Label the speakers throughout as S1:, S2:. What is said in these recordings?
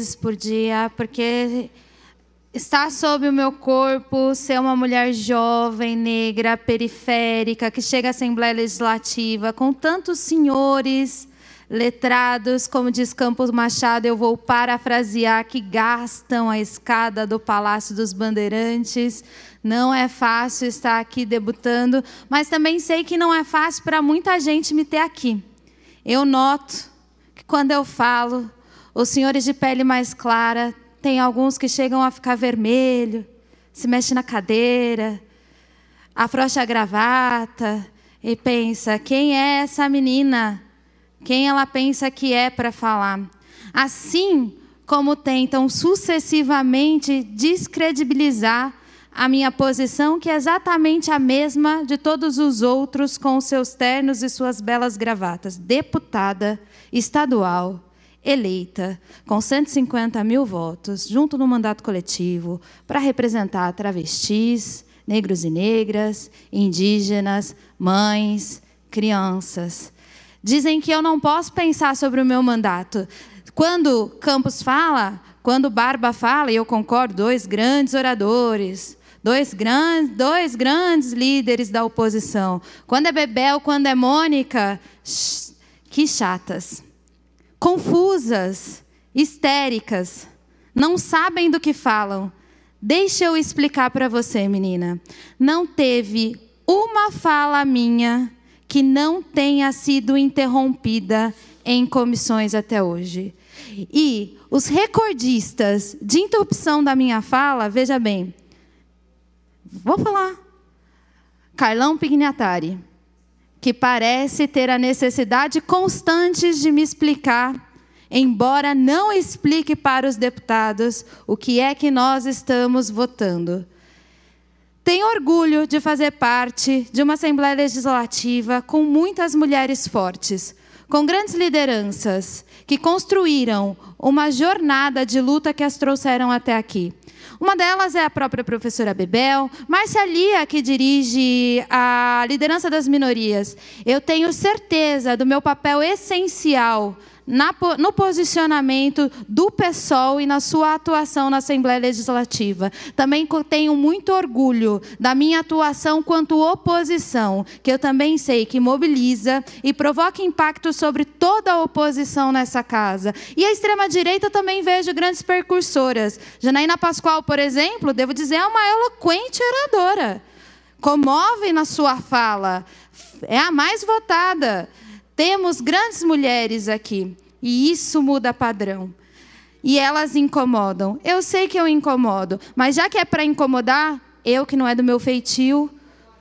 S1: vezes por dia, porque estar sob o meu corpo, ser uma mulher jovem, negra, periférica, que chega à Assembleia Legislativa com tantos senhores letrados, como diz Campos Machado, eu vou parafrasear, que gastam a escada do Palácio dos Bandeirantes. Não é fácil estar aqui debutando, mas também sei que não é fácil para muita gente me ter aqui. Eu noto que quando eu falo, os senhores de pele mais clara, tem alguns que chegam a ficar vermelho, se mexe na cadeira, afrouxa a gravata e pensa: quem é essa menina? Quem ela pensa que é para falar? Assim como tentam sucessivamente descredibilizar a minha posição, que é exatamente a mesma de todos os outros com seus ternos e suas belas gravatas, deputada estadual eleita, com 150 mil votos, junto no mandato coletivo, para representar travestis, negros e negras, indígenas, mães, crianças. Dizem que eu não posso pensar sobre o meu mandato. Quando Campos fala, quando Barba fala, e eu concordo, dois grandes oradores, dois grandes, dois grandes líderes da oposição. Quando é Bebel, quando é Mônica, que chatas confusas, histéricas, não sabem do que falam. Deixa eu explicar para você, menina. Não teve uma fala minha que não tenha sido interrompida em comissões até hoje. E os recordistas de interrupção da minha fala, veja bem, vou falar. Carlão Pignatari, que parece ter a necessidade constante de me explicar, embora não explique para os deputados o que é que nós estamos votando. Tenho orgulho de fazer parte de uma Assembleia Legislativa com muitas mulheres fortes, com grandes lideranças que construíram uma jornada de luta que as trouxeram até aqui. Uma delas é a própria professora Bebel, ali Lia, que dirige a liderança das minorias. Eu tenho certeza do meu papel essencial na, no posicionamento do PSOL e na sua atuação na Assembleia Legislativa. Também tenho muito orgulho da minha atuação quanto oposição, que eu também sei que mobiliza e provoca impacto sobre toda a oposição nessa casa. E a extrema-direita também vejo grandes percursoras. Janaína Pascoal, por exemplo, devo dizer, é uma eloquente oradora. Comove na sua fala. É a mais votada. Temos grandes mulheres aqui e isso muda padrão. E elas incomodam. Eu sei que eu incomodo, mas já que é para incomodar, eu que não é do meu feitio,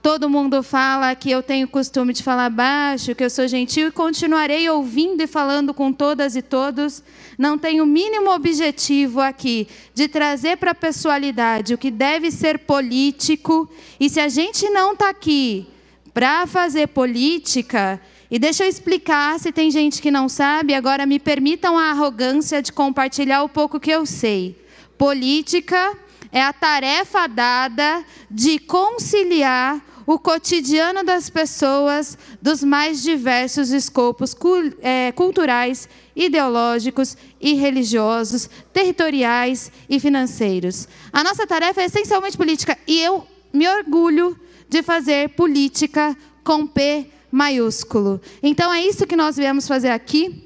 S1: todo mundo fala que eu tenho costume de falar baixo, que eu sou gentil e continuarei ouvindo e falando com todas e todos. Não tenho o mínimo objetivo aqui de trazer para a pessoalidade o que deve ser político. E se a gente não está aqui para fazer política, e deixa eu explicar, se tem gente que não sabe, agora me permitam a arrogância de compartilhar o pouco que eu sei. Política é a tarefa dada de conciliar o cotidiano das pessoas dos mais diversos escopos é, culturais, ideológicos e religiosos, territoriais e financeiros. A nossa tarefa é essencialmente política e eu me orgulho de fazer política com P maiúsculo. Então é isso que nós viemos fazer aqui.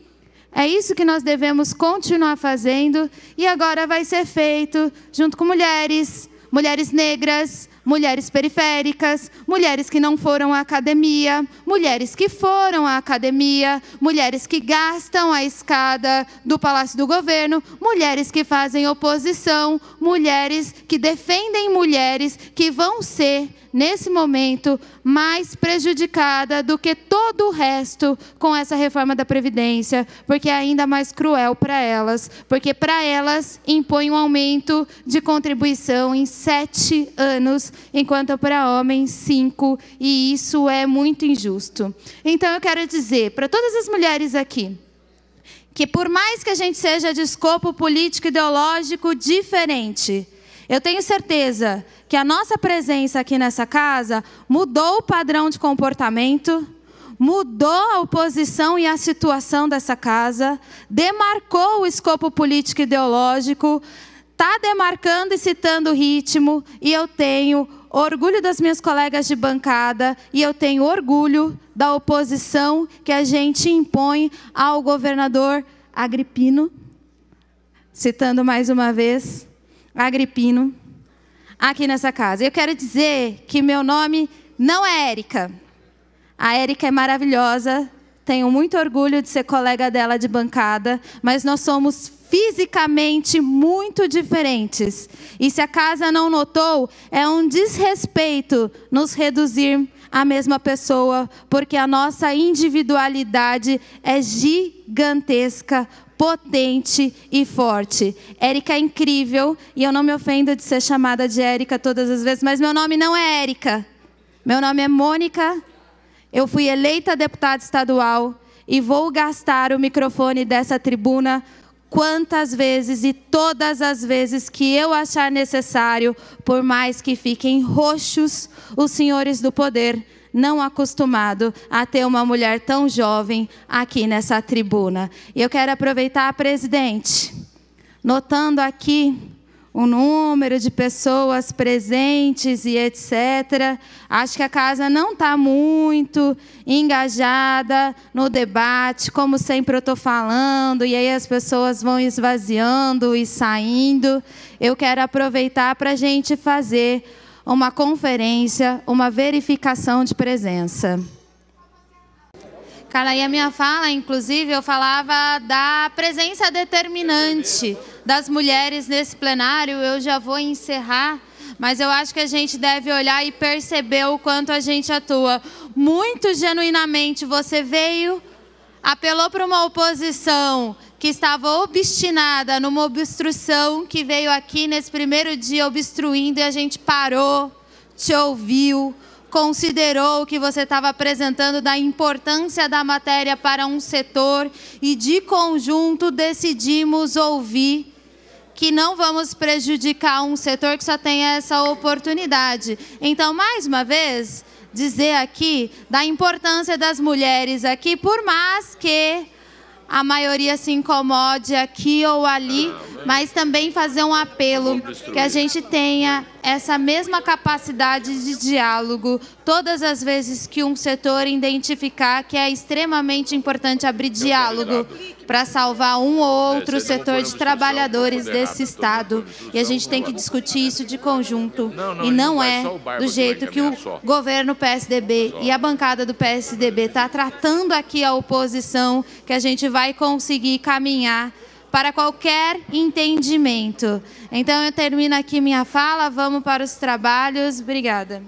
S1: É isso que nós devemos continuar fazendo e agora vai ser feito junto com mulheres, mulheres negras, mulheres periféricas, mulheres que não foram à academia, mulheres que foram à academia, mulheres que gastam a escada do Palácio do Governo, mulheres que fazem oposição, mulheres que defendem mulheres que vão ser, nesse momento, mais prejudicadas do que todo o resto com essa reforma da Previdência, porque é ainda mais cruel para elas, porque para elas impõe um aumento de contribuição em sete anos enquanto é para homens cinco, e isso é muito injusto. Então eu quero dizer para todas as mulheres aqui, que por mais que a gente seja de escopo político ideológico diferente, eu tenho certeza que a nossa presença aqui nessa casa mudou o padrão de comportamento, mudou a oposição e a situação dessa casa, demarcou o escopo político ideológico, está demarcando e citando o ritmo, e eu tenho orgulho das minhas colegas de bancada e eu tenho orgulho da oposição que a gente impõe ao governador Agripino, citando mais uma vez, Agripino, aqui nessa casa. Eu quero dizer que meu nome não é Érica. A Érica é maravilhosa, tenho muito orgulho de ser colega dela de bancada, mas nós somos fisicamente muito diferentes. E se a casa não notou, é um desrespeito nos reduzir à mesma pessoa, porque a nossa individualidade é gigantesca, potente e forte. Érica é incrível e eu não me ofendo de ser chamada de Érica todas as vezes, mas meu nome não é Érica. Meu nome é Mônica eu fui eleita deputada estadual e vou gastar o microfone dessa tribuna quantas vezes e todas as vezes que eu achar necessário, por mais que fiquem roxos os senhores do poder, não acostumado a ter uma mulher tão jovem aqui nessa tribuna. E eu quero aproveitar, presidente, notando aqui o número de pessoas presentes e etc. Acho que a casa não está muito engajada no debate, como sempre eu estou falando, e aí as pessoas vão esvaziando e saindo. Eu quero aproveitar para a gente fazer uma conferência, uma verificação de presença. Cara, e a minha fala, inclusive, eu falava da presença determinante das mulheres nesse plenário. Eu já vou encerrar, mas eu acho que a gente deve olhar e perceber o quanto a gente atua. Muito genuinamente, você veio, apelou para uma oposição que estava obstinada numa obstrução que veio aqui nesse primeiro dia obstruindo e a gente parou, te ouviu, considerou o que você estava apresentando da importância da matéria para um setor e de conjunto decidimos ouvir que não vamos prejudicar um setor que só tem essa oportunidade. Então, mais uma vez, dizer aqui da importância das mulheres aqui, por mais que a maioria se incomode aqui ou ali, ah, mas também fazer um apelo que a gente tenha essa mesma capacidade de diálogo todas as vezes que um setor identificar que é extremamente importante abrir diálogo para salvar um ou é, outro setor de trabalhadores desse Estado. E a gente tem que discutir isso de conjunto. e não é do jeito que o governo PSDB e a bancada do PSDB está tratando aqui a oposição que a gente vai conseguir caminhar para qualquer entendimento. Então, eu termino aqui minha fala, vamos para os trabalhos. Obrigada.